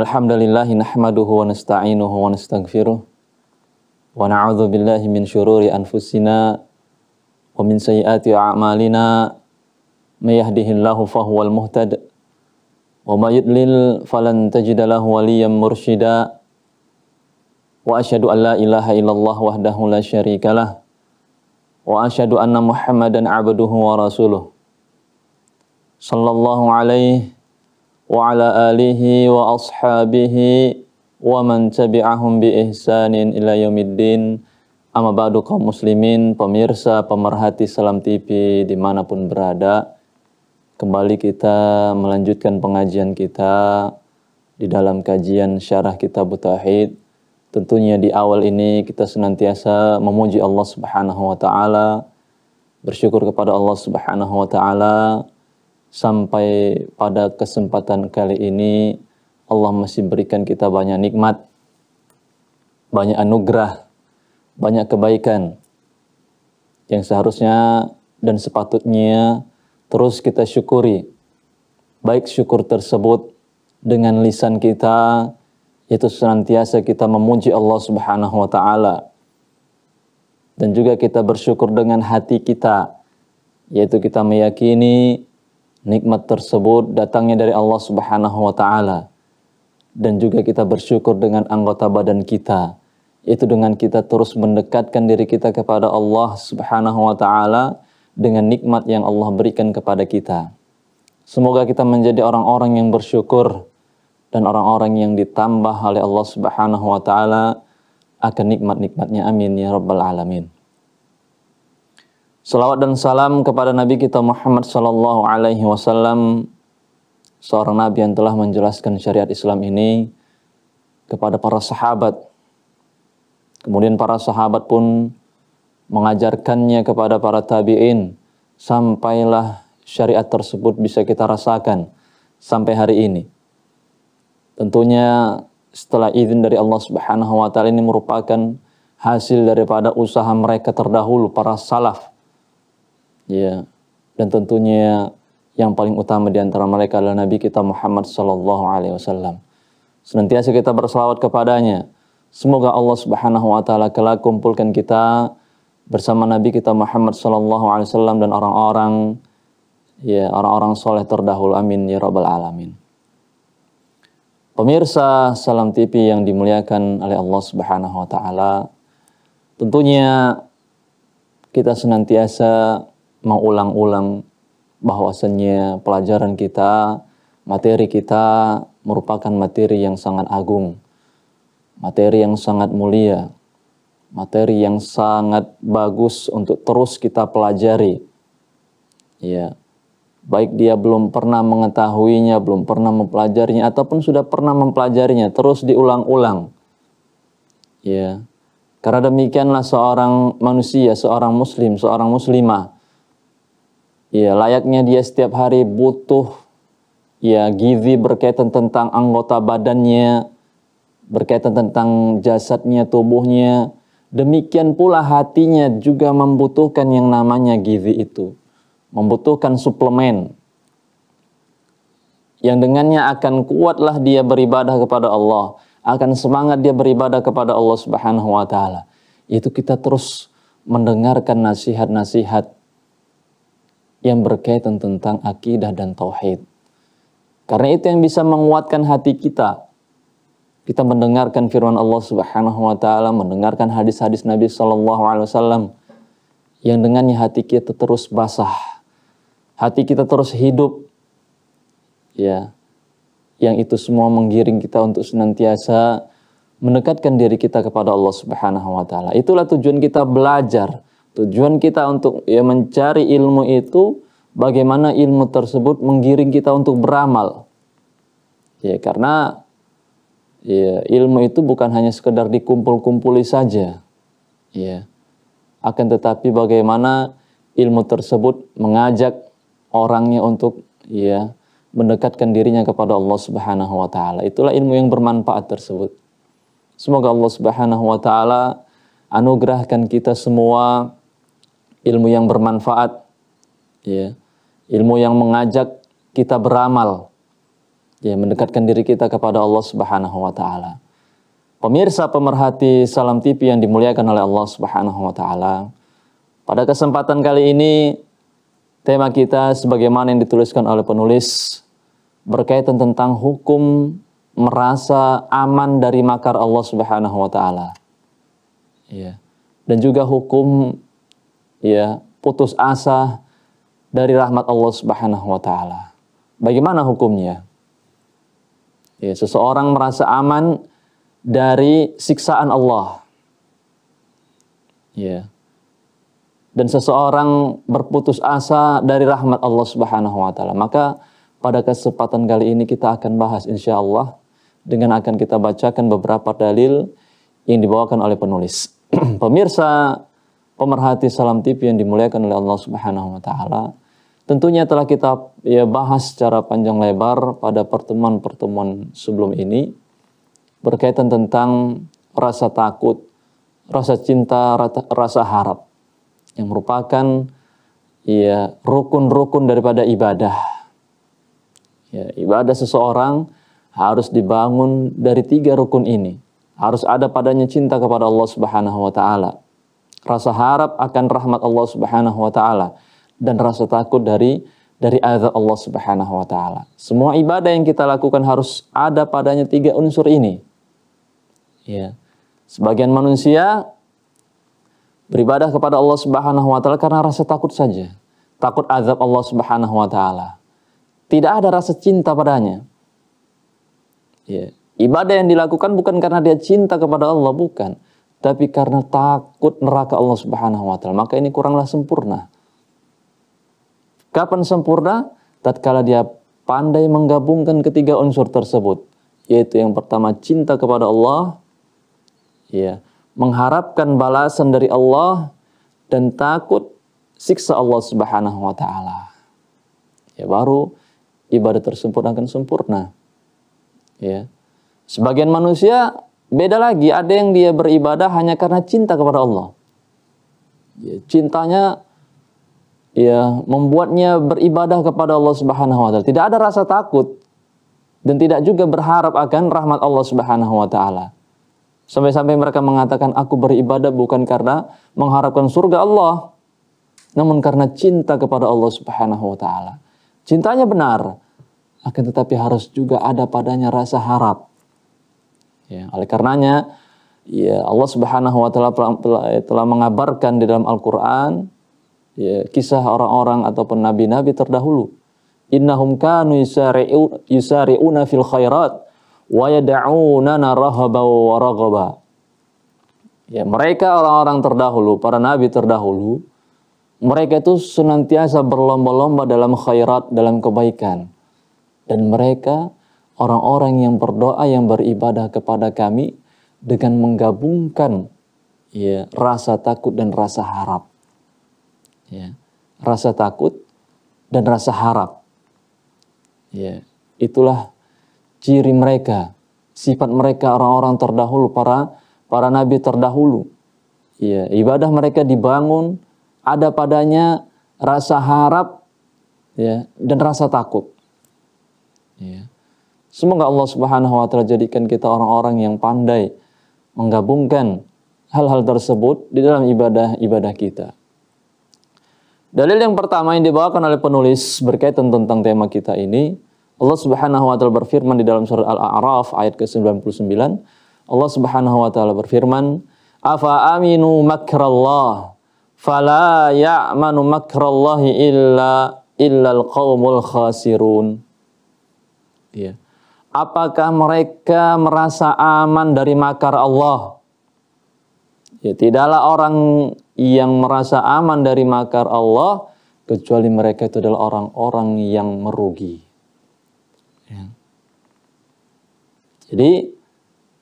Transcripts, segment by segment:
alhamdulillahi nahmaduhu wa nasta'inuhu wa nastaghfiruh wa na'udzu billahi min syururi anfusina wa min sayyiati a'malina may yahdihillahu fahuwal muhtad wa may yudlil falan tajid lahu waliyan mursyida wa asyhadu an la ilaha illallah wahdahu la syarikalah wa asyhadu anna muhammadan abduhu wa rasuluh sallallahu alaihi وعلى آله وأصحابه ومن تبعهم بإحسان إلى يوم الدين Amma ba'du kaum muslimin, pemirsa, pemerhati Salam TV dimanapun berada Kembali kita melanjutkan pengajian kita di dalam kajian syarah kitab Tauhid Tentunya di awal ini kita senantiasa memuji Allah Subhanahu wa taala, bersyukur kepada Allah Subhanahu wa taala sampai pada kesempatan kali ini Allah masih berikan kita banyak nikmat, banyak anugerah, banyak kebaikan yang seharusnya dan sepatutnya terus kita syukuri. Baik syukur tersebut dengan lisan kita yaitu senantiasa kita memuji Allah Subhanahu wa taala dan juga kita bersyukur dengan hati kita yaitu kita meyakini Nikmat tersebut datangnya dari Allah Subhanahu wa taala. Dan juga kita bersyukur dengan anggota badan kita, itu dengan kita terus mendekatkan diri kita kepada Allah Subhanahu wa taala dengan nikmat yang Allah berikan kepada kita. Semoga kita menjadi orang-orang yang bersyukur dan orang-orang yang ditambah oleh Allah Subhanahu wa taala akan nikmat-nikmatnya. Amin ya rabbal alamin. Salawat dan salam kepada Nabi kita Muhammad Sallallahu Alaihi Wasallam, seorang Nabi yang telah menjelaskan syariat Islam ini kepada para sahabat. Kemudian para sahabat pun mengajarkannya kepada para tabi'in sampailah syariat tersebut bisa kita rasakan sampai hari ini. Tentunya setelah izin dari Allah Subhanahu wa taala ini merupakan hasil daripada usaha mereka terdahulu para salaf Ya. Dan tentunya yang paling utama di antara mereka adalah Nabi kita Muhammad sallallahu alaihi wasallam. Senantiasa kita berselawat kepadanya. Semoga Allah Subhanahu wa taala kelak kumpulkan kita bersama Nabi kita Muhammad sallallahu alaihi wasallam dan orang-orang ya orang-orang soleh terdahulu amin ya rabbal alamin. Pemirsa Salam TV yang dimuliakan oleh Allah Subhanahu wa taala. Tentunya kita senantiasa mengulang-ulang bahwasannya pelajaran kita, materi kita merupakan materi yang sangat agung, materi yang sangat mulia, materi yang sangat bagus untuk terus kita pelajari. Ya. Baik dia belum pernah mengetahuinya, belum pernah mempelajarinya ataupun sudah pernah mempelajarinya, terus diulang-ulang. Ya. Karena demikianlah seorang manusia, seorang muslim, seorang muslimah ya layaknya dia setiap hari butuh ya gizi berkaitan tentang anggota badannya, berkaitan tentang jasadnya, tubuhnya. Demikian pula hatinya juga membutuhkan yang namanya gizi itu. Membutuhkan suplemen. Yang dengannya akan kuatlah dia beribadah kepada Allah. Akan semangat dia beribadah kepada Allah subhanahu wa ta'ala. Itu kita terus mendengarkan nasihat-nasihat yang berkaitan tentang akidah dan tauhid. Karena itu yang bisa menguatkan hati kita. Kita mendengarkan firman Allah Subhanahu wa taala, mendengarkan hadis-hadis Nabi sallallahu alaihi wasallam yang dengannya hati kita terus basah. Hati kita terus hidup. Ya. Yang itu semua menggiring kita untuk senantiasa mendekatkan diri kita kepada Allah Subhanahu wa taala. Itulah tujuan kita belajar Tujuan kita untuk ya mencari ilmu itu bagaimana ilmu tersebut menggiring kita untuk beramal. Ya karena ya ilmu itu bukan hanya sekedar dikumpul-kumpuli saja. Ya. Akan tetapi bagaimana ilmu tersebut mengajak orangnya untuk ya mendekatkan dirinya kepada Allah Subhanahu wa taala. Itulah ilmu yang bermanfaat tersebut. Semoga Allah Subhanahu wa taala anugerahkan kita semua ilmu yang bermanfaat, ya, ilmu yang mengajak kita beramal, ya, mendekatkan diri kita kepada Allah Subhanahu wa Ta'ala. Pemirsa pemerhati Salam TV yang dimuliakan oleh Allah Subhanahu wa Ta'ala, pada kesempatan kali ini tema kita sebagaimana yang dituliskan oleh penulis berkaitan tentang hukum merasa aman dari makar Allah Subhanahu wa taala. Ya. Dan juga hukum ya putus asa dari rahmat Allah Subhanahu wa taala. Bagaimana hukumnya? Ya, seseorang merasa aman dari siksaan Allah. Ya. Dan seseorang berputus asa dari rahmat Allah Subhanahu wa taala. Maka pada kesempatan kali ini kita akan bahas insya Allah dengan akan kita bacakan beberapa dalil yang dibawakan oleh penulis. Pemirsa pemerhati Salam TV yang dimuliakan oleh Allah Subhanahu wa taala. Tentunya telah kita ya bahas secara panjang lebar pada pertemuan-pertemuan sebelum ini berkaitan tentang rasa takut, rasa cinta, rasa harap yang merupakan ya rukun-rukun daripada ibadah. Ya, ibadah seseorang harus dibangun dari tiga rukun ini. Harus ada padanya cinta kepada Allah Subhanahu wa taala rasa harap akan rahmat Allah Subhanahu wa taala dan rasa takut dari dari azab Allah Subhanahu wa taala. Semua ibadah yang kita lakukan harus ada padanya tiga unsur ini. Ya. Sebagian manusia beribadah kepada Allah Subhanahu wa taala karena rasa takut saja. Takut azab Allah Subhanahu wa taala. Tidak ada rasa cinta padanya. Ya. Ibadah yang dilakukan bukan karena dia cinta kepada Allah, bukan tapi karena takut neraka Allah Subhanahu wa taala, maka ini kuranglah sempurna. Kapan sempurna? Tatkala dia pandai menggabungkan ketiga unsur tersebut, yaitu yang pertama cinta kepada Allah, ya, mengharapkan balasan dari Allah dan takut siksa Allah Subhanahu wa taala. Ya baru ibadah tersebut akan sempurna. Ya. Sebagian manusia Beda lagi, ada yang dia beribadah hanya karena cinta kepada Allah. Ya, cintanya ya membuatnya beribadah kepada Allah Subhanahu wa taala. Tidak ada rasa takut dan tidak juga berharap akan rahmat Allah Subhanahu wa taala. Sampai-sampai mereka mengatakan aku beribadah bukan karena mengharapkan surga Allah, namun karena cinta kepada Allah Subhanahu wa taala. Cintanya benar, akan tetapi harus juga ada padanya rasa harap Ya, oleh karenanya ya Allah Subhanahu wa taala telah mengabarkan di dalam Al-Qur'an ya, kisah orang-orang ataupun nabi-nabi terdahulu. Innahum kanu yusari'una fil khairat wa yad'unana rahaba wa raghaba. Ya, mereka orang-orang terdahulu, para nabi terdahulu, mereka itu senantiasa berlomba-lomba dalam khairat, dalam kebaikan. Dan mereka orang-orang yang berdoa yang beribadah kepada kami dengan menggabungkan ya rasa takut dan rasa harap. Ya, rasa takut dan rasa harap. Ya, itulah ciri mereka, sifat mereka orang-orang terdahulu para para nabi terdahulu. Ya, ibadah mereka dibangun ada padanya rasa harap ya dan rasa takut. Ya. Semoga Allah Subhanahu wa taala jadikan kita orang-orang yang pandai menggabungkan hal-hal tersebut di dalam ibadah-ibadah kita. Dalil yang pertama yang dibawakan oleh penulis berkaitan tentang tema kita ini, Allah Subhanahu wa taala berfirman di dalam surat Al-A'raf ayat ke-99, Allah Subhanahu wa taala berfirman, "Afa aminu makrallah fala ya'manu makrallahi illa illal qaumul khasirun." Ya. Yeah. Apakah mereka merasa aman dari makar Allah? Ya, tidaklah orang yang merasa aman dari makar Allah kecuali mereka itu adalah orang-orang yang merugi. Ya. Jadi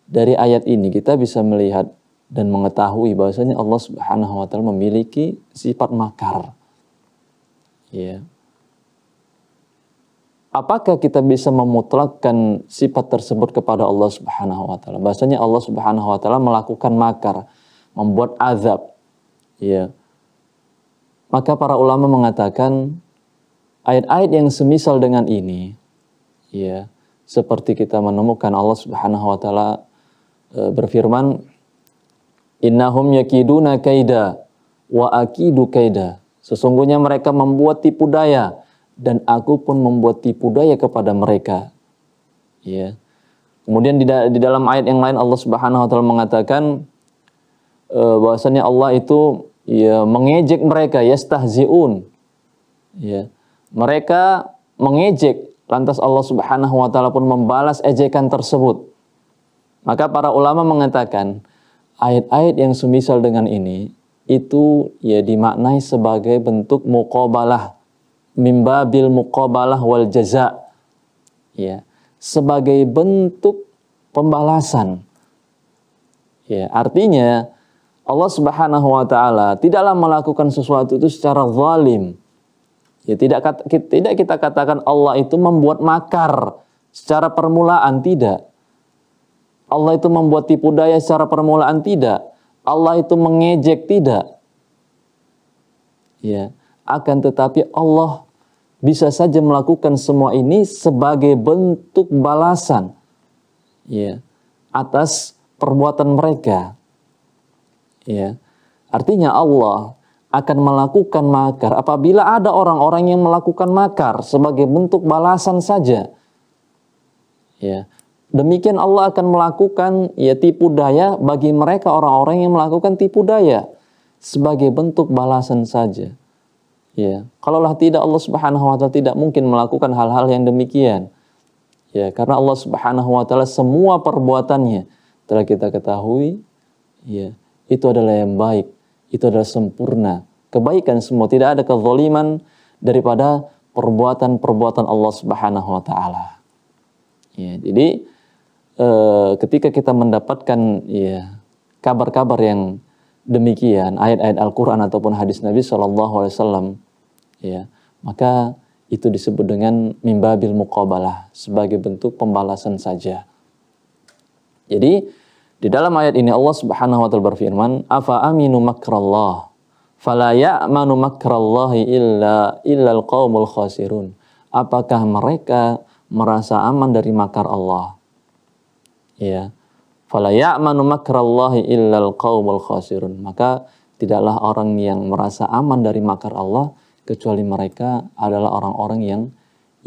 dari ayat ini kita bisa melihat dan mengetahui bahwasanya Allah Subhanahu wa taala memiliki sifat makar. Ya apakah kita bisa memutlakkan sifat tersebut kepada Allah Subhanahu wa taala? Bahasanya Allah Subhanahu wa taala melakukan makar, membuat azab. Ya. Maka para ulama mengatakan ayat-ayat yang semisal dengan ini ya, seperti kita menemukan Allah Subhanahu wa taala e, berfirman innahum yakiduna kaida wa akidu kaida. Sesungguhnya mereka membuat tipu daya dan aku pun membuat tipu daya kepada mereka. Ya. Kemudian di, di dalam ayat yang lain Allah Subhanahu wa taala mengatakan e, bahwasanya Allah itu ya mengejek mereka yastahziun. Ya. Mereka mengejek lantas Allah Subhanahu wa taala pun membalas ejekan tersebut. Maka para ulama mengatakan ayat-ayat yang semisal dengan ini itu ya dimaknai sebagai bentuk muqabalah mimba bil muqabalah wal jaza ya sebagai bentuk pembalasan ya artinya Allah Subhanahu wa taala tidaklah melakukan sesuatu itu secara zalim ya tidak tidak kita katakan Allah itu membuat makar secara permulaan tidak Allah itu membuat tipu daya secara permulaan tidak Allah itu mengejek tidak ya akan tetapi Allah bisa saja melakukan semua ini sebagai bentuk balasan ya atas perbuatan mereka. Ya. Artinya Allah akan melakukan makar apabila ada orang-orang yang melakukan makar sebagai bentuk balasan saja. Ya. Demikian Allah akan melakukan ya tipu daya bagi mereka orang-orang yang melakukan tipu daya sebagai bentuk balasan saja. Ya, kalaulah tidak Allah Subhanahu wa taala tidak mungkin melakukan hal-hal yang demikian. Ya, karena Allah Subhanahu wa taala semua perbuatannya telah kita ketahui ya, itu adalah yang baik, itu adalah sempurna. Kebaikan semua tidak ada kezaliman daripada perbuatan-perbuatan Allah Subhanahu wa taala. Ya, jadi e, ketika kita mendapatkan ya kabar-kabar yang demikian ayat-ayat Al-Qur'an ataupun hadis Nabi Shallallahu alaihi wasallam ya maka itu disebut dengan mimba bil muqabalah sebagai bentuk pembalasan saja. Jadi di dalam ayat ini Allah Subhanahu wa taala berfirman, "Afa aminu makrallah fala ya'manu makrallahi illa illa alqaumul khasirun." Apakah mereka merasa aman dari makar Allah? Ya. Fala ya'manu makrallahi illa alqaumul khasirun. Maka tidaklah orang yang merasa aman dari makar Allah kecuali mereka adalah orang-orang yang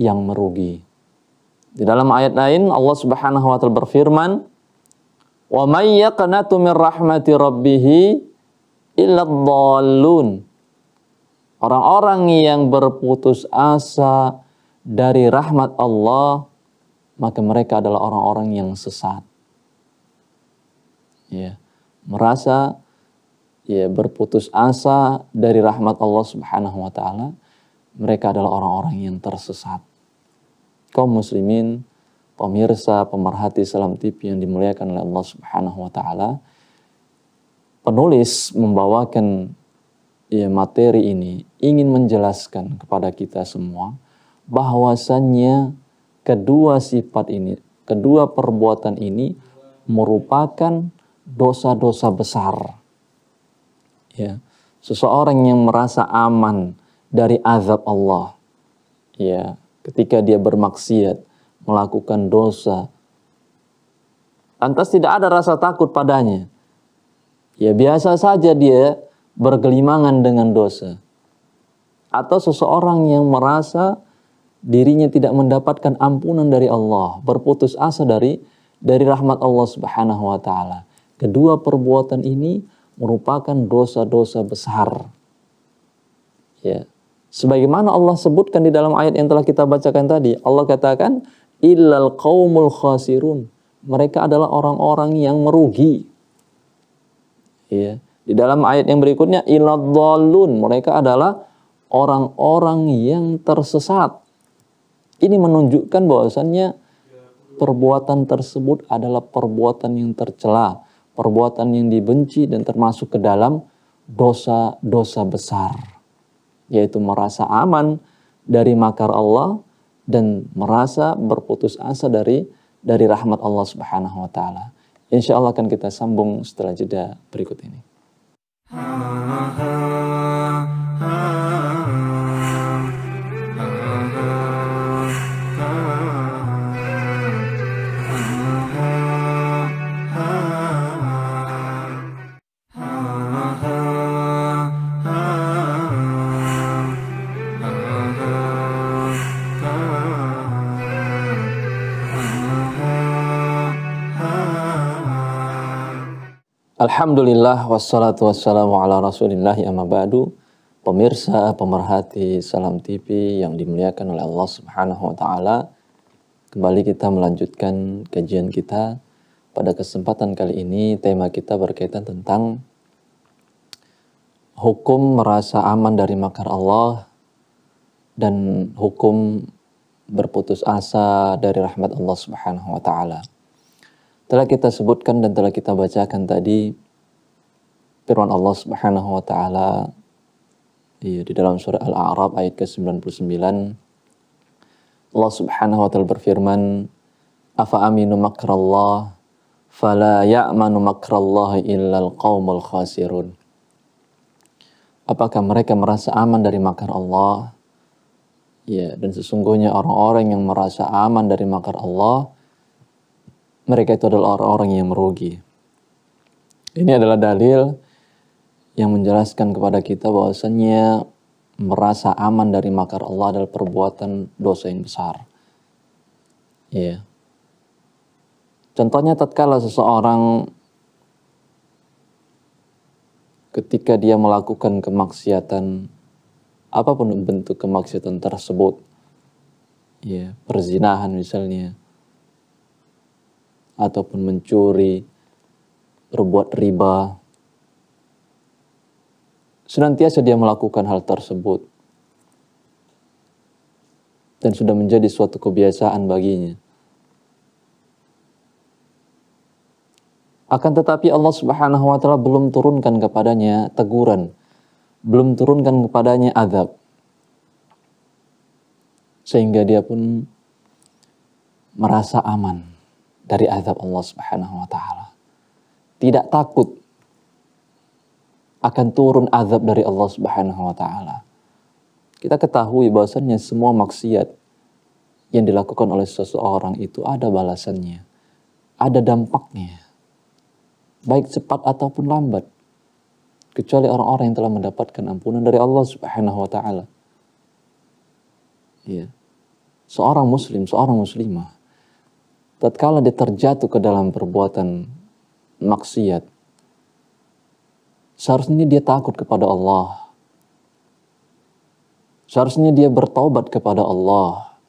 yang merugi. Di dalam ayat lain Allah Subhanahu wa taala berfirman, "Wa may yaqnatu min rahmati rabbih illa Orang-orang yang berputus asa dari rahmat Allah maka mereka adalah orang-orang yang sesat. Ya, merasa ya berputus asa dari rahmat Allah Subhanahu wa taala, mereka adalah orang-orang yang tersesat. Kaum muslimin, pemirsa, pemerhati Salam tipi yang dimuliakan oleh Allah Subhanahu wa taala, penulis membawakan ya materi ini ingin menjelaskan kepada kita semua bahwasannya kedua sifat ini, kedua perbuatan ini merupakan dosa-dosa besar ya seseorang yang merasa aman dari azab Allah ya ketika dia bermaksiat melakukan dosa lantas tidak ada rasa takut padanya ya biasa saja dia bergelimangan dengan dosa atau seseorang yang merasa dirinya tidak mendapatkan ampunan dari Allah berputus asa dari dari rahmat Allah Subhanahu wa taala kedua perbuatan ini merupakan dosa-dosa besar. Ya. Sebagaimana Allah sebutkan di dalam ayat yang telah kita bacakan tadi, Allah katakan illal qaumul khasirun. Mereka adalah orang-orang yang merugi. Ya. Di dalam ayat yang berikutnya illadzallun, mereka adalah orang-orang yang tersesat. Ini menunjukkan bahwasannya perbuatan tersebut adalah perbuatan yang tercela perbuatan yang dibenci dan termasuk ke dalam dosa-dosa besar, yaitu merasa aman dari makar Allah dan merasa berputus asa dari dari rahmat Allah Subhanahu wa taala. Insya Allah akan kita sambung setelah jeda berikut ini. Ah, ah, ah. Alhamdulillah wassalatu wassalamu ala rasulillah ya mabadu Pemirsa, pemerhati Salam TV yang dimuliakan oleh Allah Subhanahu wa taala. Kembali kita melanjutkan kajian kita. Pada kesempatan kali ini tema kita berkaitan tentang hukum merasa aman dari makar Allah dan hukum berputus asa dari rahmat Allah Subhanahu wa taala telah kita sebutkan dan telah kita bacakan tadi firman Allah Subhanahu wa taala iya di dalam surah Al-A'raf ayat ke-99 Allah Subhanahu wa taala berfirman afa aminu makrallah fala ya'manu makrallahi illal qaumul khasirun Apakah mereka merasa aman dari makar Allah? Ya, dan sesungguhnya orang-orang yang merasa aman dari makar Allah, mereka itu adalah orang-orang yang merugi. Ini adalah dalil yang menjelaskan kepada kita bahwasanya merasa aman dari makar Allah adalah perbuatan dosa yang besar. Iya, Yeah. Contohnya tatkala seseorang ketika dia melakukan kemaksiatan apapun bentuk kemaksiatan tersebut ya perzinahan misalnya ataupun mencuri berbuat riba senantiasa dia melakukan hal tersebut dan sudah menjadi suatu kebiasaan baginya. Akan tetapi Allah Subhanahu wa taala belum turunkan kepadanya teguran, belum turunkan kepadanya azab. Sehingga dia pun merasa aman dari azab Allah Subhanahu wa taala. Tidak takut akan turun azab dari Allah Subhanahu wa taala. Kita ketahui bahwasannya semua maksiat yang dilakukan oleh seseorang itu ada balasannya, ada dampaknya. Baik cepat ataupun lambat. Kecuali orang-orang yang telah mendapatkan ampunan dari Allah Subhanahu wa taala. Ya. Seorang muslim, seorang muslimah tatkala dia terjatuh ke dalam perbuatan maksiat, Seharusnya dia takut kepada Allah. Seharusnya dia bertaubat kepada Allah.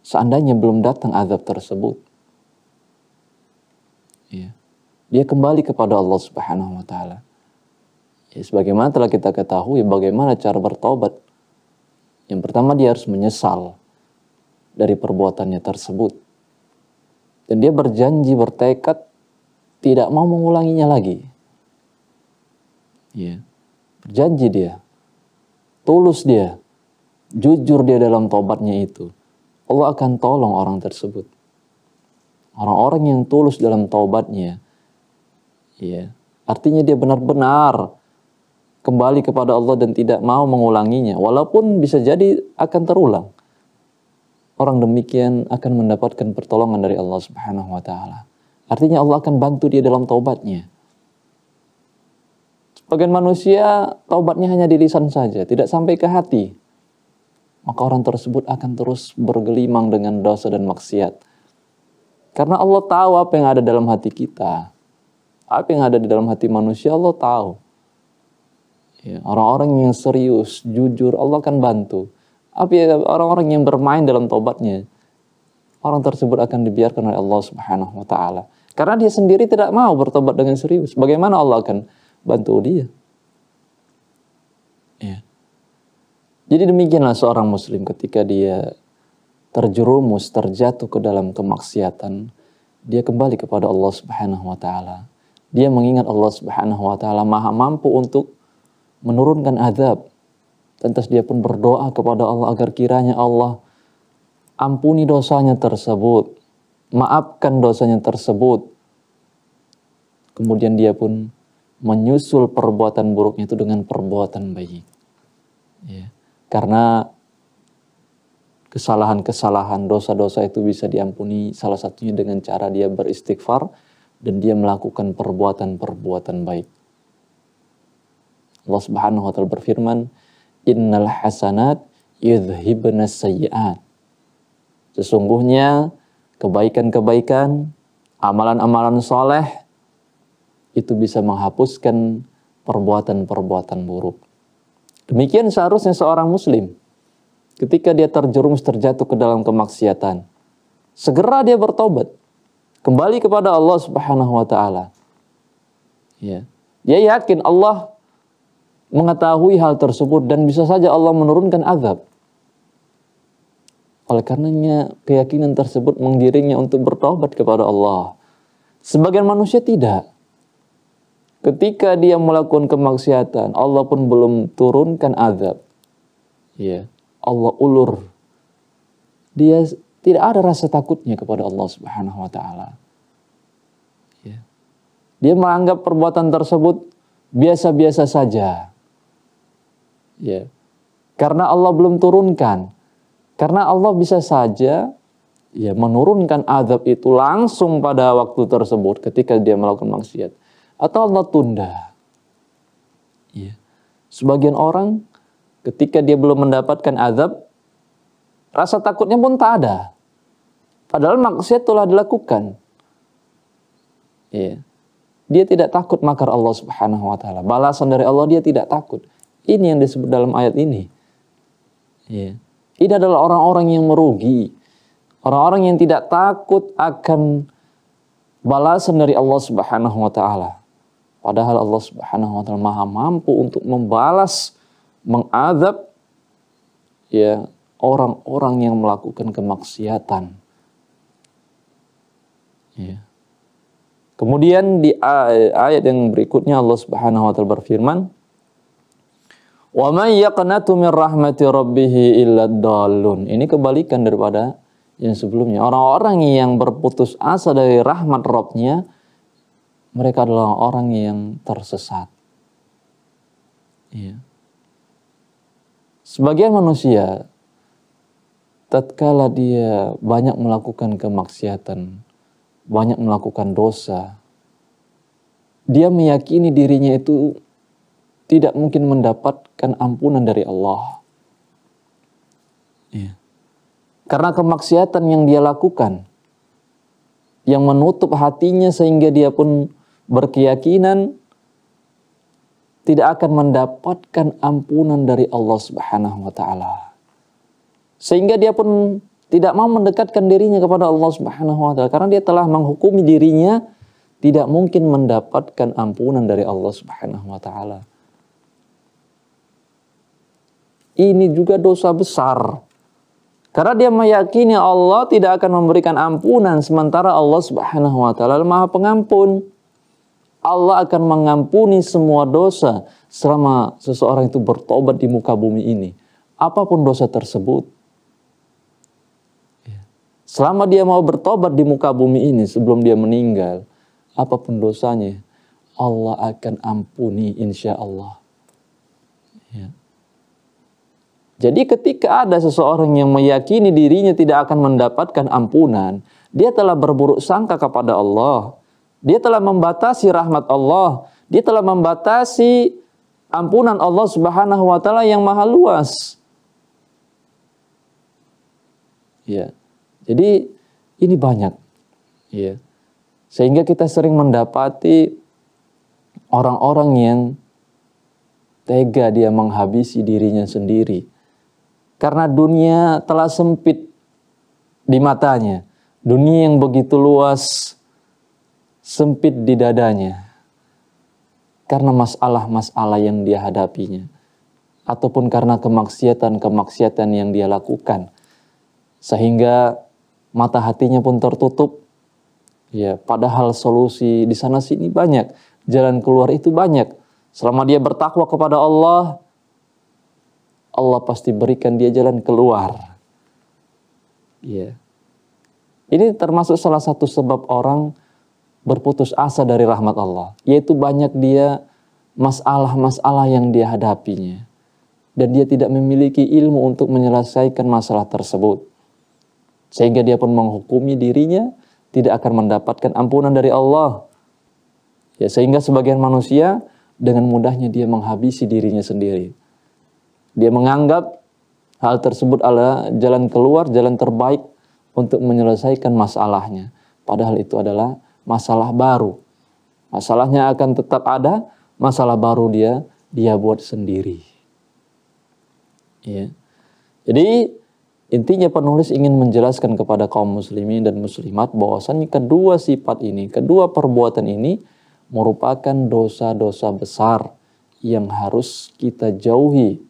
Seandainya belum datang azab tersebut, ya, dia kembali kepada Allah Subhanahu wa Ta'ala. Ya, sebagaimana telah kita ketahui, bagaimana cara bertaubat? Yang pertama, dia harus menyesal dari perbuatannya tersebut, dan dia berjanji bertekad tidak mau mengulanginya lagi. Ya. Berjanji dia. Tulus dia. Jujur dia dalam tobatnya itu. Allah akan tolong orang tersebut. Orang-orang yang tulus dalam taubatnya. Ya. Artinya dia benar-benar kembali kepada Allah dan tidak mau mengulanginya. Walaupun bisa jadi akan terulang. Orang demikian akan mendapatkan pertolongan dari Allah Subhanahu wa taala. Artinya Allah akan bantu dia dalam taubatnya. Sebagian manusia taubatnya hanya di lisan saja, tidak sampai ke hati. Maka orang tersebut akan terus bergelimang dengan dosa dan maksiat. Karena Allah tahu apa yang ada dalam hati kita. Apa yang ada di dalam hati manusia Allah tahu. Ya, orang-orang ya, yang serius, jujur, Allah akan bantu. Tapi ya, orang-orang yang bermain dalam taubatnya, orang tersebut akan dibiarkan oleh Allah Subhanahu wa taala. Karena dia sendiri tidak mau bertobat dengan serius. Bagaimana Allah akan bantu dia? Ya. Jadi demikianlah seorang muslim ketika dia terjerumus, terjatuh ke dalam kemaksiatan, dia kembali kepada Allah Subhanahu wa taala. Dia mengingat Allah Subhanahu wa taala Maha mampu untuk menurunkan azab. Tentu dia pun berdoa kepada Allah agar kiranya Allah ampuni dosanya tersebut maafkan dosanya tersebut. Kemudian dia pun menyusul perbuatan buruknya itu dengan perbuatan baik. Ya. Karena kesalahan-kesalahan, dosa-dosa itu bisa diampuni salah satunya dengan cara dia beristighfar dan dia melakukan perbuatan-perbuatan baik. Allah Subhanahu wa taala berfirman, "Innal hasanat yudhibna sayyi'at." Sesungguhnya kebaikan-kebaikan, amalan-amalan soleh, itu bisa menghapuskan perbuatan-perbuatan buruk. Demikian seharusnya seorang muslim ketika dia terjerumus terjatuh ke dalam kemaksiatan. Segera dia bertobat. Kembali kepada Allah Subhanahu wa taala. Ya. Dia yakin Allah mengetahui hal tersebut dan bisa saja Allah menurunkan azab. Oleh karenanya keyakinan tersebut menggiringnya untuk bertobat kepada Allah. Sebagian manusia tidak. Ketika dia melakukan kemaksiatan, Allah pun belum turunkan azab. Ya, Allah ulur. Dia tidak ada rasa takutnya kepada Allah Subhanahu wa taala. Ya. Dia menganggap perbuatan tersebut biasa-biasa saja. Ya. Karena Allah belum turunkan karena Allah bisa saja ya menurunkan azab itu langsung pada waktu tersebut ketika dia melakukan maksiat atau Allah tunda. Ya. Sebagian orang ketika dia belum mendapatkan azab rasa takutnya pun tak ada. Padahal maksiat telah dilakukan. Ya. Dia tidak takut makar Allah Subhanahu wa taala. Balasan dari Allah dia tidak takut. Ini yang disebut dalam ayat ini. Ya. Ini adalah orang-orang yang merugi. Orang-orang yang tidak takut akan balasan dari Allah Subhanahu wa taala. Padahal Allah Subhanahu wa taala Maha mampu untuk membalas mengazab ya orang-orang yang melakukan kemaksiatan. Ya. Kemudian di ayat yang berikutnya Allah Subhanahu wa taala berfirman, Wa man yaqnatu min rahmati rabbihi illa dalun. Ini kebalikan daripada yang sebelumnya. Orang-orang yang berputus asa dari rahmat Rabbnya, mereka adalah orang yang tersesat. Iya. Sebagian manusia, tatkala dia banyak melakukan kemaksiatan, banyak melakukan dosa, dia meyakini dirinya itu tidak mungkin mendapatkan ampunan dari Allah. Iya. Karena kemaksiatan yang dia lakukan, yang menutup hatinya sehingga dia pun berkeyakinan tidak akan mendapatkan ampunan dari Allah Subhanahu wa taala. Sehingga dia pun tidak mau mendekatkan dirinya kepada Allah Subhanahu wa taala karena dia telah menghukumi dirinya tidak mungkin mendapatkan ampunan dari Allah Subhanahu wa taala. Ini juga dosa besar. Karena dia meyakini Allah tidak akan memberikan ampunan sementara Allah Subhanahu wa taala Maha Pengampun. Allah akan mengampuni semua dosa selama seseorang itu bertobat di muka bumi ini. Apapun dosa tersebut. Iya. Selama dia mau bertobat di muka bumi ini sebelum dia meninggal, apapun dosanya, Allah akan ampuni insya Allah. Jadi ketika ada seseorang yang meyakini dirinya tidak akan mendapatkan ampunan, dia telah berburuk sangka kepada Allah. Dia telah membatasi rahmat Allah, dia telah membatasi ampunan Allah Subhanahu wa taala yang maha luas. Ya. Jadi ini banyak. Ya. Sehingga kita sering mendapati orang-orang yang tega dia menghabisi dirinya sendiri karena dunia telah sempit di matanya. Dunia yang begitu luas sempit di dadanya. Karena masalah-masalah yang dia hadapinya. Ataupun karena kemaksiatan-kemaksiatan yang dia lakukan. Sehingga mata hatinya pun tertutup. Ya, padahal solusi di sana sini banyak. Jalan keluar itu banyak. Selama dia bertakwa kepada Allah, Allah pasti berikan dia jalan keluar. Ya. Ini termasuk salah satu sebab orang berputus asa dari rahmat Allah, yaitu banyak dia masalah-masalah yang dia hadapinya dan dia tidak memiliki ilmu untuk menyelesaikan masalah tersebut. Sehingga dia pun menghukumi dirinya tidak akan mendapatkan ampunan dari Allah. Ya, sehingga sebagian manusia dengan mudahnya dia menghabisi dirinya sendiri. Dia menganggap hal tersebut adalah jalan keluar, jalan terbaik untuk menyelesaikan masalahnya. Padahal itu adalah masalah baru. Masalahnya akan tetap ada, masalah baru dia dia buat sendiri. Ya. Jadi intinya penulis ingin menjelaskan kepada kaum muslimin dan muslimat bahwasannya kedua sifat ini, kedua perbuatan ini merupakan dosa-dosa besar yang harus kita jauhi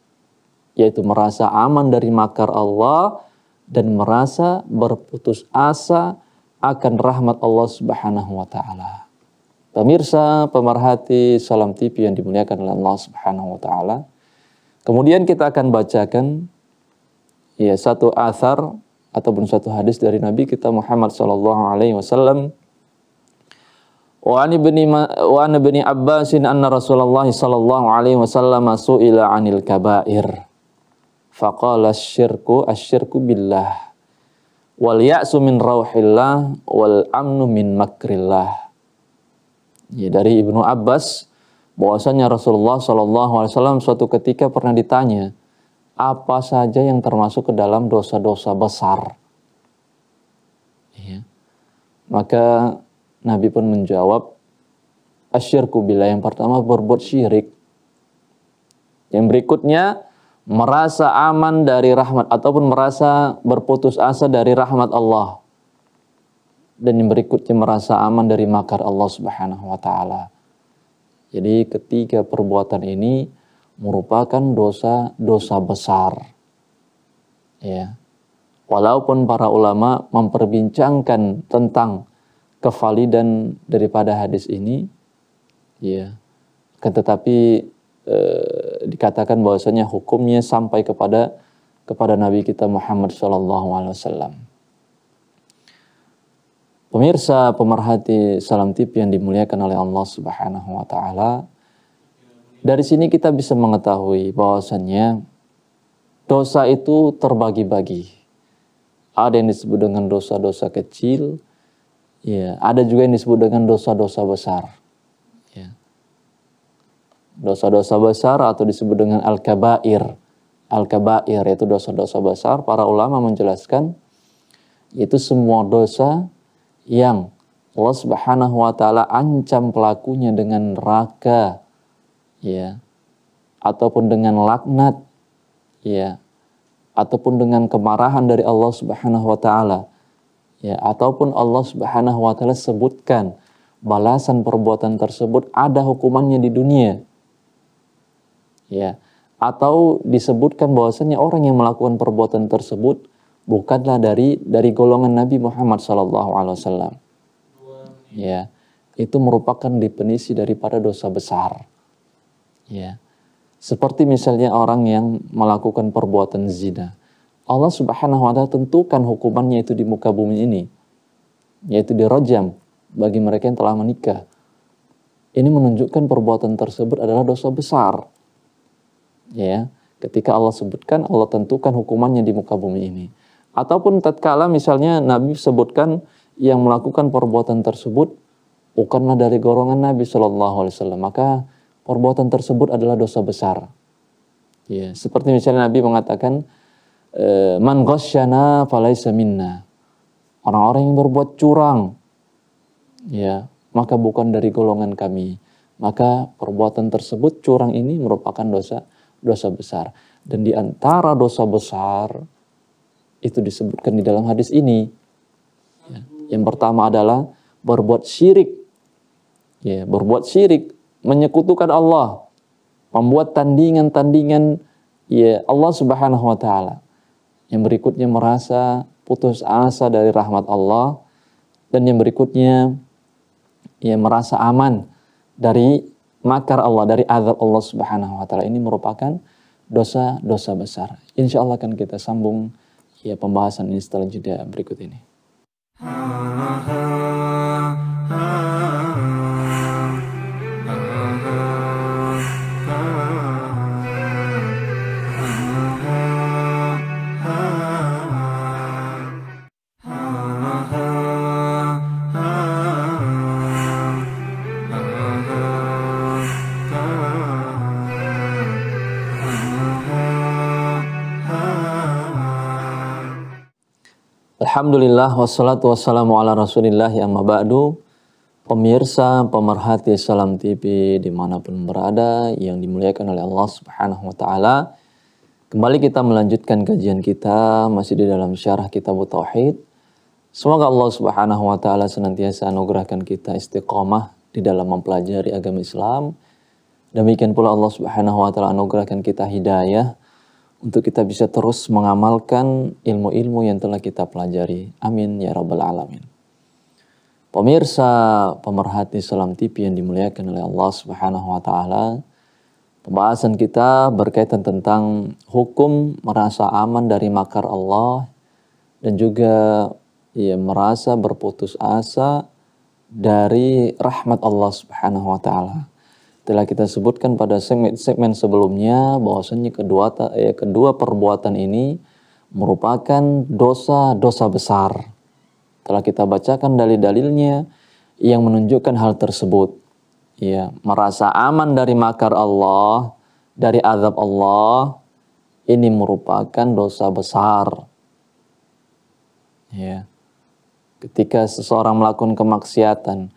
yaitu merasa aman dari makar Allah dan merasa berputus asa akan rahmat Allah Subhanahu wa taala. Pemirsa, pemerhati Salam TV yang dimuliakan oleh Allah Subhanahu wa taala. Kemudian kita akan bacakan ya satu athar ataupun satu hadis dari Nabi kita Muhammad sallallahu alaihi wasallam. Wa an ibni wa ibni Abbasin anna Rasulullah sallallahu alaihi wasallam su'ila 'anil kaba'ir faqala syirku, asyirku billah wal ya'su min rauhillah wal amnu min makrillah ya, dari Ibnu Abbas bahwasanya Rasulullah SAW suatu ketika pernah ditanya apa saja yang termasuk ke dalam dosa-dosa besar ya. maka Nabi pun menjawab asyirku billah yang pertama berbuat syirik yang berikutnya merasa aman dari rahmat ataupun merasa berputus asa dari rahmat Allah dan yang berikutnya merasa aman dari makar Allah Subhanahu wa taala. Jadi ketiga perbuatan ini merupakan dosa-dosa besar. Ya. Walaupun para ulama memperbincangkan tentang kevalidan daripada hadis ini, ya. Kan tetapi eh, dikatakan bahwasanya hukumnya sampai kepada kepada Nabi kita Muhammad SAW Pemirsa pemerhati Salam tip yang dimuliakan oleh Allah Subhanahu Wa Taala, dari sini kita bisa mengetahui bahwasanya dosa itu terbagi-bagi. Ada yang disebut dengan dosa-dosa kecil, ya, ada juga yang disebut dengan dosa-dosa besar dosa-dosa besar atau disebut dengan al-kabair. Al-kabair yaitu dosa-dosa besar. Para ulama menjelaskan itu semua dosa yang Allah Subhanahu wa taala ancam pelakunya dengan neraka ya ataupun dengan laknat ya ataupun dengan kemarahan dari Allah Subhanahu wa taala ya ataupun Allah Subhanahu wa taala sebutkan balasan perbuatan tersebut ada hukumannya di dunia ya atau disebutkan bahwasanya orang yang melakukan perbuatan tersebut bukanlah dari dari golongan Nabi Muhammad SAW. Ya, itu merupakan definisi daripada dosa besar. Ya, seperti misalnya orang yang melakukan perbuatan zina, Allah Subhanahu Wa Taala tentukan hukumannya itu di muka bumi ini, yaitu di bagi mereka yang telah menikah. Ini menunjukkan perbuatan tersebut adalah dosa besar ya ketika Allah sebutkan Allah tentukan hukumannya di muka bumi ini ataupun tatkala misalnya Nabi sebutkan yang melakukan perbuatan tersebut bukanlah dari golongan Nabi Shallallahu Alaihi Wasallam maka perbuatan tersebut adalah dosa besar ya seperti misalnya Nabi mengatakan eh, man ghasyana falaysa minna orang-orang yang berbuat curang ya maka bukan dari golongan kami maka perbuatan tersebut curang ini merupakan dosa dosa besar. Dan di antara dosa besar itu disebutkan di dalam hadis ini. Ya. Yang pertama adalah berbuat syirik. Ya, berbuat syirik, menyekutukan Allah, membuat tandingan-tandingan ya Allah Subhanahu wa taala. Yang berikutnya merasa putus asa dari rahmat Allah dan yang berikutnya ya merasa aman dari makar Allah, dari azab Allah Subhanahu wa taala ini merupakan dosa-dosa besar. Insya Allah akan kita sambung ya pembahasan ini setelah jeda berikut ini. Alhamdulillah wassalatu wassalamu ala rasulillah amma ya ba'du Pemirsa pemerhati Salam TV dimanapun berada yang dimuliakan oleh Allah subhanahu wa ta'ala Kembali kita melanjutkan kajian kita masih di dalam syarah kitab Tauhid Semoga Allah subhanahu wa ta'ala senantiasa anugerahkan kita istiqomah di dalam mempelajari agama Islam Demikian pula Allah subhanahu wa ta'ala anugerahkan kita hidayah untuk kita bisa terus mengamalkan ilmu-ilmu yang telah kita pelajari. Amin ya rabbal alamin. Pemirsa pemerhati Salam TV yang dimuliakan oleh Allah Subhanahu wa taala. Pembahasan kita berkaitan tentang hukum merasa aman dari makar Allah dan juga ya, merasa berputus asa dari rahmat Allah Subhanahu wa taala. Telah kita sebutkan pada segmen-segmen sebelumnya bahwasanya kedua eh, kedua perbuatan ini merupakan dosa-dosa besar. Telah kita bacakan dalil-dalilnya yang menunjukkan hal tersebut. Ya, merasa aman dari makar Allah, dari azab Allah, ini merupakan dosa besar. Ya. Ketika seseorang melakukan kemaksiatan,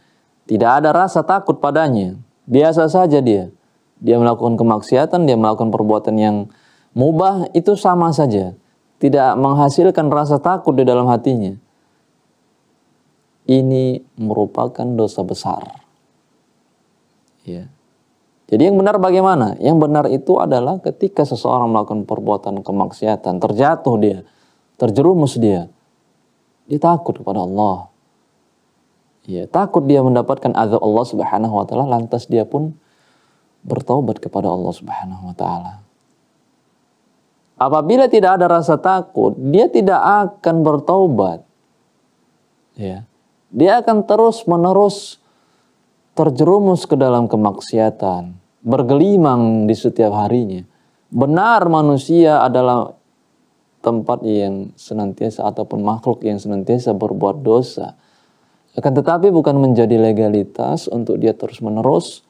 tidak ada rasa takut padanya. Biasa saja dia. Dia melakukan kemaksiatan, dia melakukan perbuatan yang mubah itu sama saja. Tidak menghasilkan rasa takut di dalam hatinya. Ini merupakan dosa besar. Ya. Jadi yang benar bagaimana? Yang benar itu adalah ketika seseorang melakukan perbuatan kemaksiatan, terjatuh dia, terjerumus dia, dia takut kepada Allah. Ya, takut dia mendapatkan azab Allah Subhanahu wa taala lantas dia pun bertobat kepada Allah Subhanahu wa taala. Apabila tidak ada rasa takut, dia tidak akan bertobat. Ya. Dia akan terus-menerus terjerumus ke dalam kemaksiatan, bergelimang di setiap harinya. Benar manusia adalah tempat yang senantiasa ataupun makhluk yang senantiasa berbuat dosa. Akan tetapi bukan menjadi legalitas untuk dia terus-menerus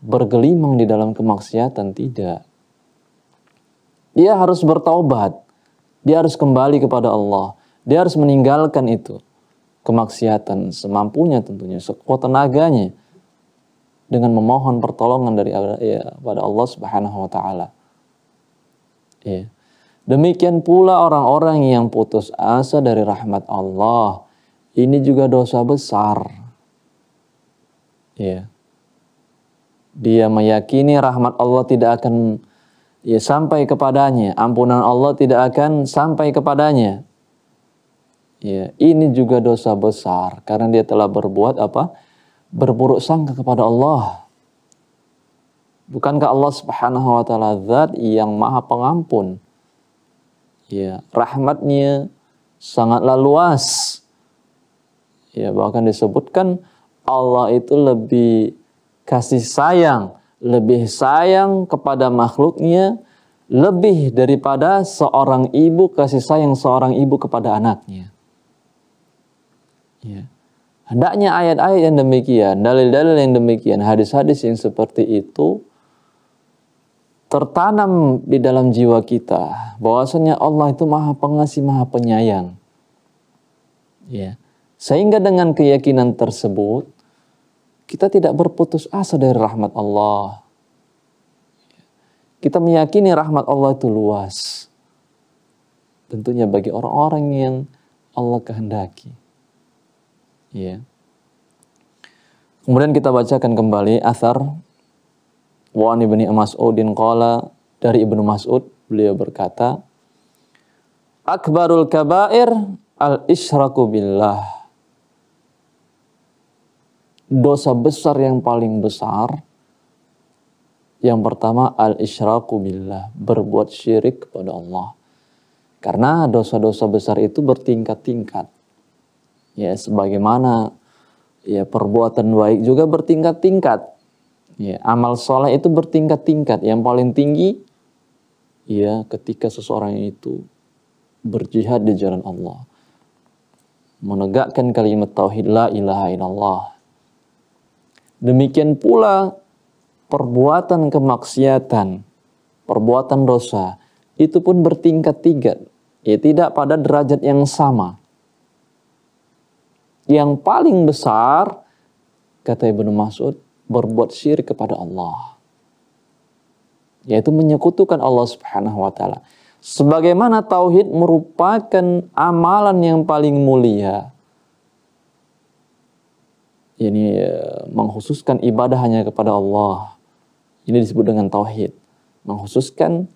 bergelimang di dalam kemaksiatan, tidak. Dia harus bertaubat. Dia harus kembali kepada Allah. Dia harus meninggalkan itu. Kemaksiatan semampunya tentunya, sekuat tenaganya. Dengan memohon pertolongan dari ya, pada Allah subhanahu wa ta'ala. Ya. Demikian pula orang-orang yang putus asa dari rahmat Allah ini juga dosa besar. Ya. Dia meyakini rahmat Allah tidak akan ya sampai kepadanya, ampunan Allah tidak akan sampai kepadanya. Ya, ini juga dosa besar karena dia telah berbuat apa? Berburuk sangka kepada Allah. Bukankah Allah Subhanahu wa taala zat yang Maha Pengampun? Ya, rahmatnya sangatlah luas Ya, bahkan disebutkan Allah itu lebih kasih sayang, lebih sayang kepada makhluknya lebih daripada seorang ibu kasih sayang seorang ibu kepada anaknya. Ya. Hendaknya ayat-ayat yang demikian, dalil-dalil yang demikian, hadis-hadis yang seperti itu tertanam di dalam jiwa kita bahwasanya Allah itu Maha Pengasih, Maha Penyayang. Ya. Sehingga dengan keyakinan tersebut, kita tidak berputus asa dari rahmat Allah. Kita meyakini rahmat Allah itu luas. Tentunya bagi orang-orang yang Allah kehendaki. Ya. Kemudian kita bacakan kembali asar Wan Ibn Mas'udin qala dari Ibnu Mas'ud beliau berkata Akbarul kabair al-isyraku billah dosa besar yang paling besar yang pertama al-isyraku billah, berbuat syirik kepada Allah. Karena dosa-dosa besar itu bertingkat-tingkat. Ya, sebagaimana ya perbuatan baik juga bertingkat-tingkat. Ya, amal soleh itu bertingkat-tingkat. Yang paling tinggi ya ketika seseorang itu berjihad di jalan Allah. Menegakkan kalimat tauhid la ilaha illallah Demikian pula perbuatan kemaksiatan, perbuatan dosa, itu pun bertingkat tiga, ya tidak pada derajat yang sama. Yang paling besar, kata Ibnu Mas'ud, berbuat syirik kepada Allah. Yaitu menyekutukan Allah subhanahu wa ta'ala. Sebagaimana tauhid merupakan amalan yang paling mulia, ini eh, mengkhususkan ibadah hanya kepada Allah. Ini disebut dengan tauhid. Mengkhususkan,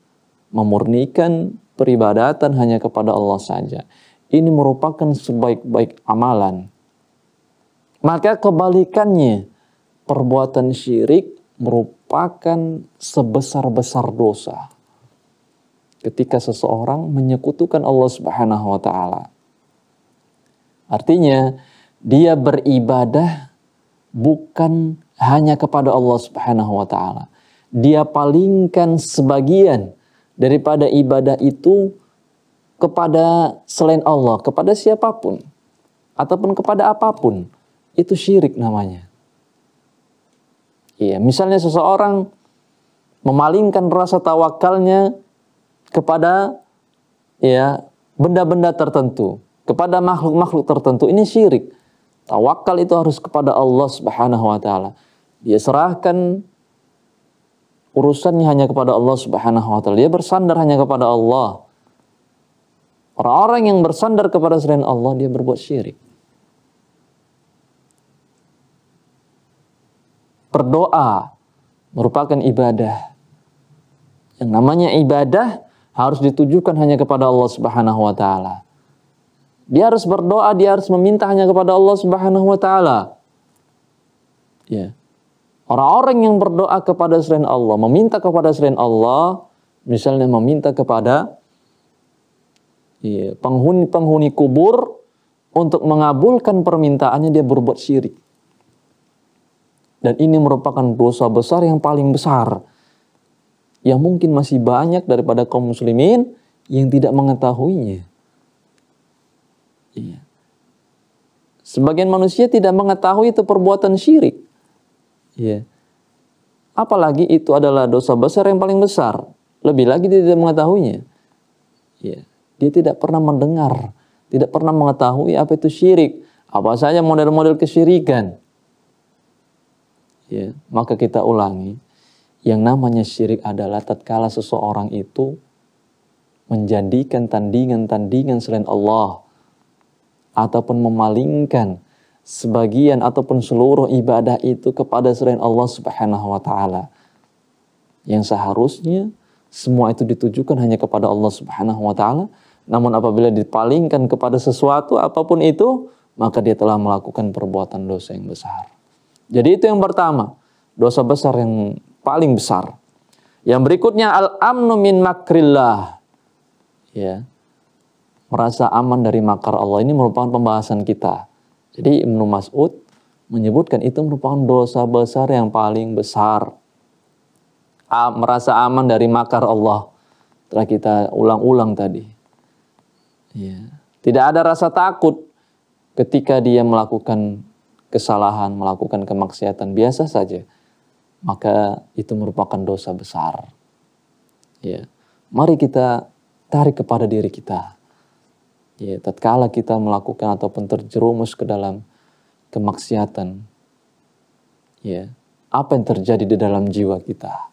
memurnikan peribadatan hanya kepada Allah saja. Ini merupakan sebaik-baik amalan. Maka kebalikannya, perbuatan syirik merupakan sebesar-besar dosa. Ketika seseorang menyekutukan Allah Subhanahu wa taala. Artinya, dia beribadah bukan hanya kepada Allah Subhanahu wa taala. Dia palingkan sebagian daripada ibadah itu kepada selain Allah, kepada siapapun ataupun kepada apapun. Itu syirik namanya. Iya, misalnya seseorang memalingkan rasa tawakalnya kepada ya benda-benda tertentu, kepada makhluk-makhluk tertentu. Ini syirik. Tawakal itu harus kepada Allah Subhanahu wa taala. Dia serahkan urusannya hanya kepada Allah Subhanahu wa taala. Dia bersandar hanya kepada Allah. Orang-orang yang bersandar kepada selain Allah dia berbuat syirik. Berdoa merupakan ibadah. Yang namanya ibadah harus ditujukan hanya kepada Allah Subhanahu wa taala. Dia harus berdoa, dia harus meminta hanya kepada Allah Subhanahu wa taala. Ya. Orang-orang yang berdoa kepada selain Allah, meminta kepada selain Allah, misalnya meminta kepada penghuni ya, penghuni-penghuni kubur untuk mengabulkan permintaannya dia berbuat syirik. Dan ini merupakan dosa besar yang paling besar. Yang mungkin masih banyak daripada kaum muslimin yang tidak mengetahuinya. Iya. Sebagian manusia tidak mengetahui itu perbuatan syirik. Iya. Apalagi itu adalah dosa besar yang paling besar. Lebih lagi dia tidak mengetahuinya. Iya. Dia tidak pernah mendengar, tidak pernah mengetahui apa itu syirik, apa saja model-model kesyirikan. Ya, maka kita ulangi, yang namanya syirik adalah tatkala seseorang itu menjadikan tandingan-tandingan selain Allah ataupun memalingkan sebagian ataupun seluruh ibadah itu kepada selain Allah Subhanahu wa taala. Yang seharusnya semua itu ditujukan hanya kepada Allah Subhanahu wa taala, namun apabila dipalingkan kepada sesuatu apapun itu, maka dia telah melakukan perbuatan dosa yang besar. Jadi itu yang pertama, dosa besar yang paling besar. Yang berikutnya al-amnu min makrillah. Ya merasa aman dari makar Allah ini merupakan pembahasan kita. Jadi Ibnu Mas'ud menyebutkan itu merupakan dosa besar yang paling besar. A, merasa aman dari makar Allah telah kita ulang-ulang tadi. Ya. Tidak ada rasa takut ketika dia melakukan kesalahan, melakukan kemaksiatan biasa saja. Maka itu merupakan dosa besar. Ya. Mari kita tarik kepada diri kita Ya, tatkala kita melakukan ataupun terjerumus ke dalam kemaksiatan, ya, apa yang terjadi di dalam jiwa kita?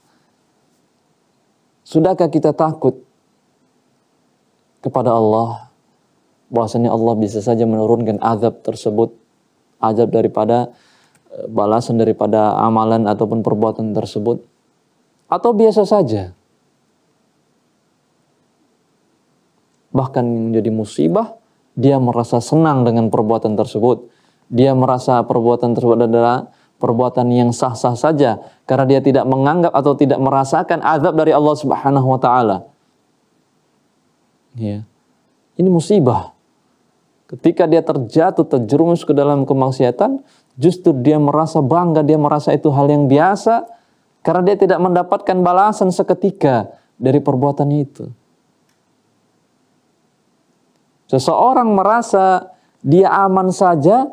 Sudahkah kita takut kepada Allah bahwasanya Allah bisa saja menurunkan azab tersebut, azab daripada eh, balasan daripada amalan ataupun perbuatan tersebut atau biasa saja? bahkan menjadi musibah, dia merasa senang dengan perbuatan tersebut. Dia merasa perbuatan tersebut adalah perbuatan yang sah-sah saja karena dia tidak menganggap atau tidak merasakan azab dari Allah Subhanahu wa taala. Ya. Ini musibah. Ketika dia terjatuh terjerumus ke dalam kemaksiatan, justru dia merasa bangga, dia merasa itu hal yang biasa karena dia tidak mendapatkan balasan seketika dari perbuatannya itu. Seseorang merasa dia aman saja,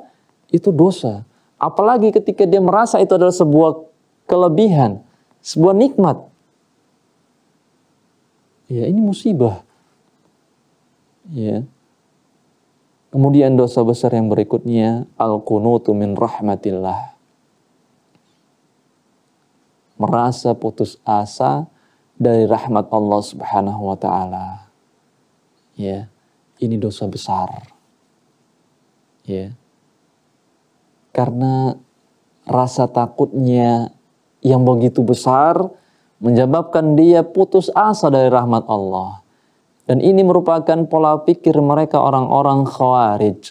itu dosa. Apalagi ketika dia merasa itu adalah sebuah kelebihan, sebuah nikmat. Ya, ini musibah. Ya. Kemudian dosa besar yang berikutnya al-qunutu min rahmatillah. Merasa putus asa dari rahmat Allah Subhanahu wa taala. Ya ini dosa besar. Ya. Karena rasa takutnya yang begitu besar menyebabkan dia putus asa dari rahmat Allah. Dan ini merupakan pola pikir mereka orang-orang khawarij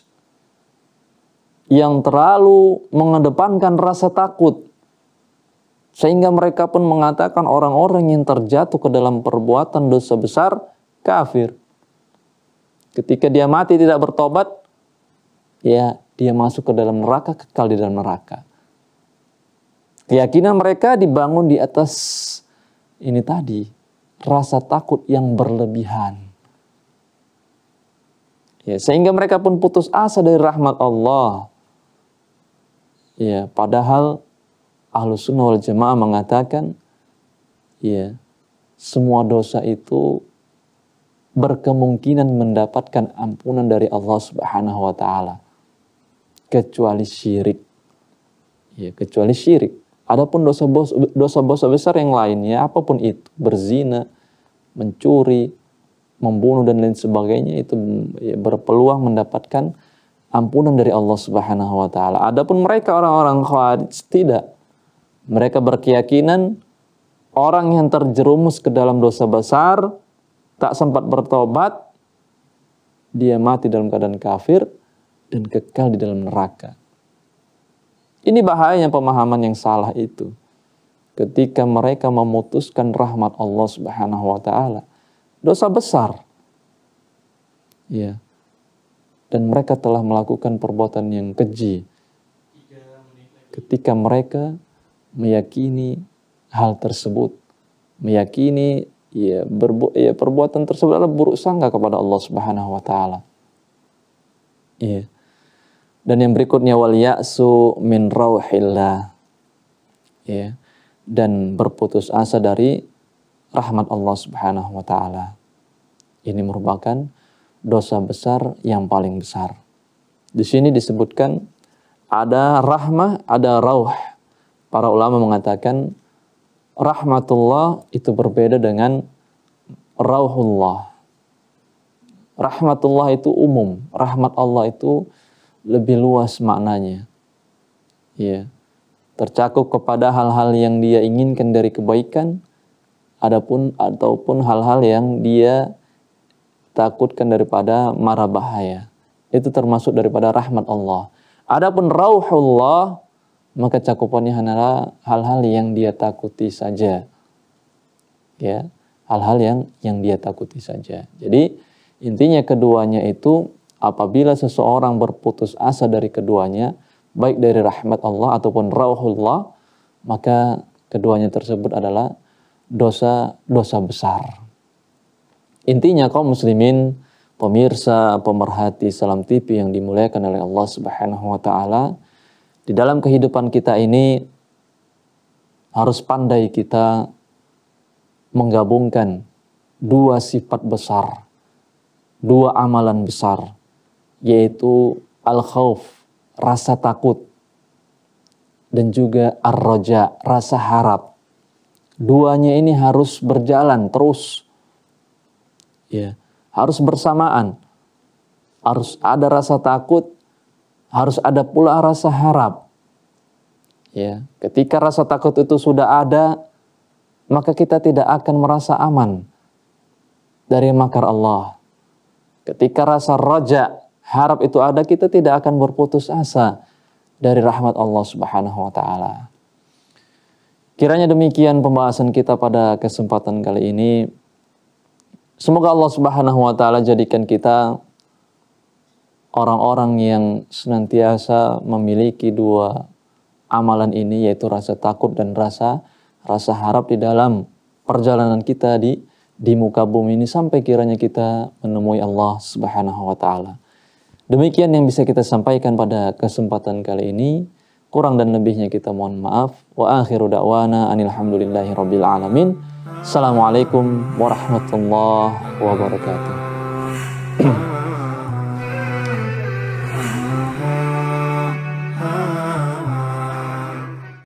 yang terlalu mengedepankan rasa takut sehingga mereka pun mengatakan orang-orang yang terjatuh ke dalam perbuatan dosa besar kafir. Ketika dia mati tidak bertobat, ya dia masuk ke dalam neraka, kekal di dalam neraka. Keyakinan mereka dibangun di atas ini tadi, rasa takut yang berlebihan. Ya, sehingga mereka pun putus asa dari rahmat Allah. Ya, padahal ahlu sunnah wal jamaah mengatakan, ya, semua dosa itu berkemungkinan mendapatkan ampunan dari Allah Subhanahu wa taala kecuali syirik. Ya, kecuali syirik. Adapun dosa-dosa besar yang lainnya apapun itu, berzina, mencuri, membunuh dan lain sebagainya itu ya, berpeluang mendapatkan ampunan dari Allah Subhanahu wa taala. Adapun mereka orang-orang Khawarij tidak. Mereka berkeyakinan orang yang terjerumus ke dalam dosa besar tak sempat bertobat, dia mati dalam keadaan kafir dan kekal di dalam neraka. Ini bahayanya pemahaman yang salah itu. Ketika mereka memutuskan rahmat Allah Subhanahu wa taala, dosa besar. Ya. Dan mereka telah melakukan perbuatan yang keji. Ketika mereka meyakini hal tersebut, meyakini ya, berbu ya perbuatan tersebut adalah buruk sangka kepada Allah Subhanahu wa taala. Iya. Dan yang berikutnya wal ya'su min rauhillah. Iya. Dan berputus asa dari rahmat Allah Subhanahu wa taala. Ini merupakan dosa besar yang paling besar. Di sini disebutkan ada rahmah, ada rauh. Para ulama mengatakan rahmatullah itu berbeda dengan rauhullah. Rahmatullah itu umum, rahmat Allah itu lebih luas maknanya. Ya. Tercakup kepada hal-hal yang dia inginkan dari kebaikan adapun ataupun hal-hal yang dia takutkan daripada mara bahaya. Itu termasuk daripada rahmat Allah. Adapun rauhullah maka cakupannya hanyalah hal-hal yang dia takuti saja. Ya, hal-hal yang yang dia takuti saja. Jadi intinya keduanya itu apabila seseorang berputus asa dari keduanya, baik dari rahmat Allah ataupun rauhullah, maka keduanya tersebut adalah dosa dosa besar. Intinya kaum muslimin, pemirsa, pemerhati Salam TV yang dimuliakan oleh Allah Subhanahu wa taala, di dalam kehidupan kita ini harus pandai kita menggabungkan dua sifat besar, dua amalan besar, yaitu al-khawf, rasa takut, dan juga ar roja rasa harap. Duanya ini harus berjalan terus. Ya, harus bersamaan. Harus ada rasa takut, harus ada pula rasa harap. Ya, ketika rasa takut itu sudah ada, maka kita tidak akan merasa aman dari makar Allah. Ketika rasa raja, harap itu ada, kita tidak akan berputus asa dari rahmat Allah Subhanahu wa taala. Kiranya demikian pembahasan kita pada kesempatan kali ini. Semoga Allah Subhanahu wa taala jadikan kita orang-orang yang senantiasa memiliki dua amalan ini yaitu rasa takut dan rasa rasa harap di dalam perjalanan kita di di muka bumi ini sampai kiranya kita menemui Allah Subhanahu wa taala. Demikian yang bisa kita sampaikan pada kesempatan kali ini. Kurang dan lebihnya kita mohon maaf. Wa akhiru da'wana anilhamdulillahi rabbil alamin. Assalamualaikum warahmatullahi wabarakatuh.